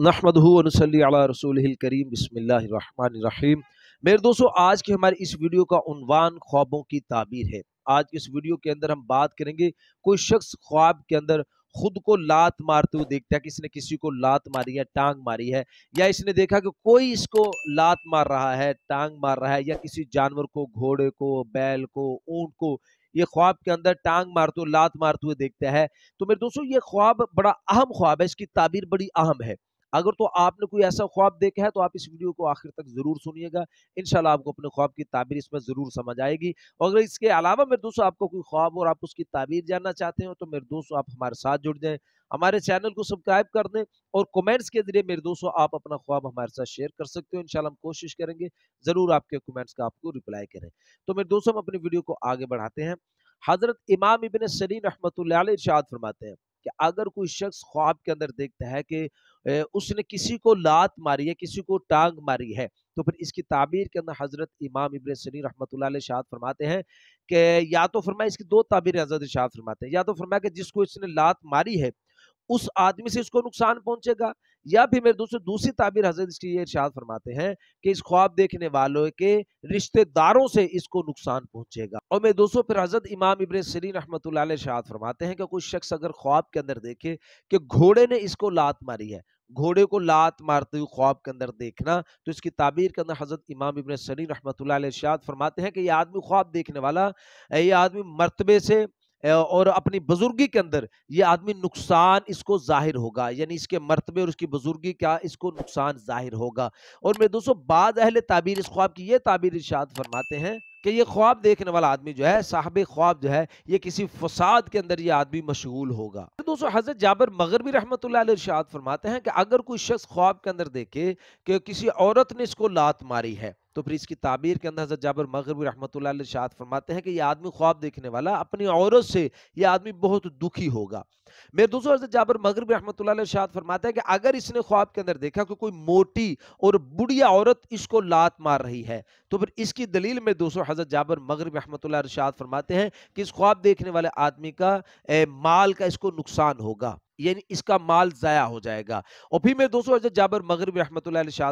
नहमदली रसूल करीम बसमीम मेरे दोस्तों आज के हमारे इस वीडियो का उनवान ख्वाबों की ताबीर है आज इस वीडियो के अंदर हम बात करेंगे कोई शख्स ख्वाब के अंदर खुद को लात मारते हुए देखता है कि इसने किसी को लात मारी है टांग मारी है या इसने देखा कि कोई इसको लात मार रहा है टांग मार रहा है या किसी जानवर को घोड़े को बैल को ऊंट को ये ख्वाब के अंदर टांग मारते हुए लात मारते हुए देखता है तो मेरे दोस्तों ये ख्वाब बड़ा अहम ख्वाब है इसकी ताबीर बड़ी अहम है अगर तो आपने कोई ऐसा ख्वाब देखा है तो आप इस वीडियो को आखिर तक ज़रूर सुनिएगा इन आपको अपने ख्वाब की ताबीर इसमें ज़रूर समझ आएगी और अगर इसके अलावा मेरे दोस्तों आपको कोई ख्वाब और आप उसकी ताबीर जानना चाहते हो तो मेरे दोस्तों आप हमारे साथ जुड़ जाएँ हमारे चैनल को सब्सक्राइब कर दें और कमेंट्स के जरिए मेरे दोस्तों आप अपना ख्वाब हमारे साथ शेयर कर सकते हो इन हम कोशिश करेंगे ज़रूर आपके कमेंट्स का आपको रिप्लाई करें तो मेरे दोस्तों हम अपनी वीडियो को आगे बढ़ाते हैं हज़रत इमाम इबन सरीन रहमत इर्शाद फरमाते हैं कि अगर कोई शख्स ख्वाब के अंदर देखता है कि उसने किसी को लात मारी है किसी को टांग मारी है तो फिर इसकी ताबीर के अंदर हज़रत इमाम इबन सनी रहमत शाद फरमाते हैं कि या तो फरमाए इसकी दो ताबीर हज़रत शाद फरमाते हैं या तो फरमाया कि जिसको इसने लात मारी है उस आदमी से इसको नुकसान पहुंचेगा या फिर मेरे दोस्तों दूसरी ताबीर हजरत इसकी ये इर्शाद फरमाते हैं कि इस ख्वाब देखने वालों के रिश्तेदारों से इसको नुकसान पहुंचेगा और मेरे दोस्तों फिर हजरत इमाम इबन सरीन रहमत इर्शाद फरमाते हैं कि कोई शख्स अगर ख्वाब के अंदर देखे कि घोड़े ने इसको लात मारी है घोड़े को लात मारते हुए ख्वाब के अंदर देखना तो इसकी ताबीर के अंदर हजरत इमाम इबन सरीन रहमत इर्शाद फरमाते हैं कि यह आदमी ख्वाब देखने वाला ये आदमी मरतबे से और अपनी बुजुर्गी के अंदर ये आदमी नुकसान इसको जाहिर होगा यानी इसके मरतबे और उसकी बुजुर्गी क्या इसको नुकसान जाहिर होगा और मेरे दोस्तों बाद अहल ताबीर इस ख्वाब की ये ताबीर इर्शाद फरमाते हैं कि ये ख्वाब देखने वाला आदमी जो है साहब ख्वाब जो है ये किसी फसाद के अंदर ये आदमी मशगूल होगा दोस्तों हज़रत जाबर मगरबी रहमत इर्शाद फरमाते हैं कि अगर कोई शख्स ख्वाब के अंदर देखे कि किसी औरत ने इसको लात मारी है तो फिर इसकी ताबीर के अंदर हज़रत जाबर मगरबी रहमत इर्शाद फरमाते हैं कि यह आदमी ख्वाब देखने वाला अपनी औरत से यह आदमी बहुत दुखी होगा मेरे दोस्तों जाबर मगरब रहमत शाह फरमाता है कि अगर इसने ख्वाब के अंदर देखा कि कोई मोटी और बुढ़िया औरत इसको लात मार रही है तो फिर इसकी दलील में दोस्तों हजरत जाबर मगरब रहमत शाह फरमाते हैं कि इस ख्वाब देखने वाले आदमी का ए, माल का इसको नुकसान होगा यानी इसका माल ज़ाया हो जाएगा और फिर मेरे दोस्तों हजरत जाबर मगरब रहमत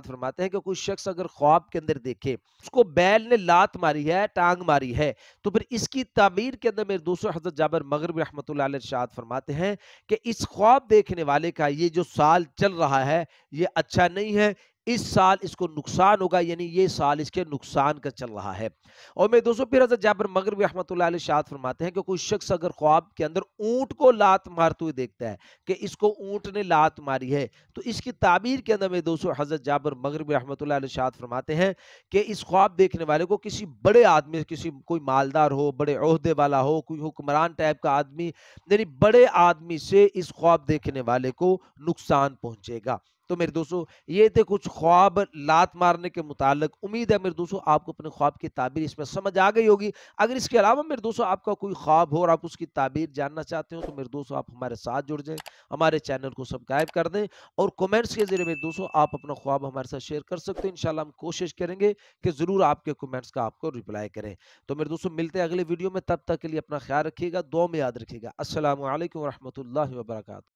फरमाते हैं कि कोई शख्स अगर ख्वाब के अंदर देखे उसको बैल ने लात मारी है टांग मारी है तो फिर इसकी तमीर के अंदर मेरे दोस्तों हजरत जाबर मगरब रहमत शाद फरमाते हैं कि इस ख्वाब देखने वाले का ये जो साल चल रहा है ये अच्छा नहीं है इस साल इसको नुकसान होगा यानी ये साल इसके नुकसान का चल रहा है और मेरे दोस्तों फिर हजरत जाबर मगरब रहमत शाद फरमाते हैं कि कोई शख्स अगर ख्वाब के अंदर ऊँट को लात मारते हुए देखता है कि इसको ऊँट ने लात मारी है तो इसकी ताबीर के अंदर मेरे दोस्तों हजरत जाबर मगरब रहमत शाद फरमाते हैं कि इस ख्वाब देखने वाले को किसी बड़े आदमी किसी कोई मालदार हो बड़े अहदे वाला हो कोई हुक्मरान टाइप का आदमी यानी बड़े आदमी से इस ख्वाब देखने वाले को नुकसान पहुँचेगा तो मेरे दोस्तों ये थे कुछ ख्वाब लात मारने के मुतालिक उम्मीद है मेरे दोस्तों आपको अपने ख्वाब की ताबीर इसमें समझ आ गई होगी अगर इसके अलावा मेरे दोस्तों आपका कोई ख्वाब हो और आप उसकी ताबीर जानना चाहते हो तो मेरे दोस्तों आप हमारे साथ जुड़ जाएं हमारे चैनल को सब्सक्राइब कर दें और कमेंट्स के जरिए मेरे दोस्तों आप अपना ख्वाब हमारे साथ शेयर कर सकते हैं इन हम कोशिश करेंगे कि ज़रूर आपके कमेंट्स का आपको रिप्लाई करें तो मेरे दोस्तों मिलते हैं अगले वीडियो में तब तक के लिए अपना ख्याल रखिएगा दो में याद रखिएगा असल वरहमल वर्का